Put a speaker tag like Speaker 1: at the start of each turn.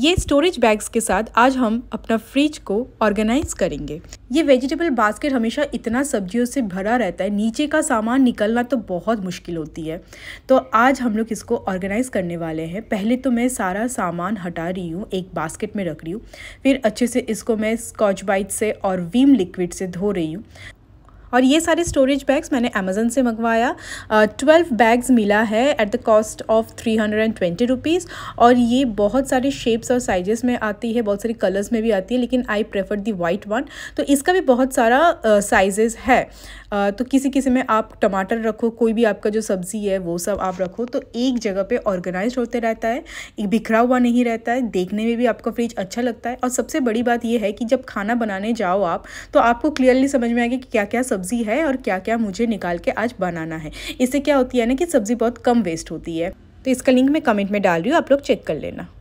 Speaker 1: ये storage bags के साथ आज हम अपना फ्रिज को ऑर्गेनाइज करेंगे ये वेजिटेबल बास्केट हमेशा इतना सब्जियों से भरा रहता है नीचे का सामान निकलना तो बहुत मुश्किल होती है तो आज हम लोग इसको ऑर्गेनाइज़ करने वाले हैं पहले तो मैं सारा सामान हटा रही हूँ एक बास्केट में रख रही हूँ फिर अच्छे से इसको मैं स्कॉच बाइट से और वीम लिक्विड से धो रही हूँ और ये सारे स्टोरेज बैग्स मैंने अमेज़न से मंगवाया ट्वेल्व बैग्स मिला है at the cost of three hundred and twenty rupees और ये बहुत सारे शेप्स और साइजेस में आती है बहुत सारी कलर्स में भी आती है लेकिन I prefer the white one तो इसका भी बहुत सारा साइजेस है uh, तो किसी किसी में आप टमाटर रखो कोई भी आपका जो सब्ज़ी है वो सब आप रखो तो एक जगह पे ऑर्गेनाइज होते रहता है एक बिखरा हुआ नहीं रहता है देखने में भी आपका फ्रिज अच्छा लगता है और सबसे बड़ी बात यह है कि जब खाना बनाने जाओ आप तो आपको क्लियरली समझ में आएगा कि क्या क्या सब्जी सब्ज़ी है और क्या क्या मुझे निकाल के आज बनाना है इससे क्या होती है ना कि सब्ज़ी बहुत कम वेस्ट होती है तो इसका लिंक मैं कमेंट में डाल रही हूँ आप लोग चेक कर लेना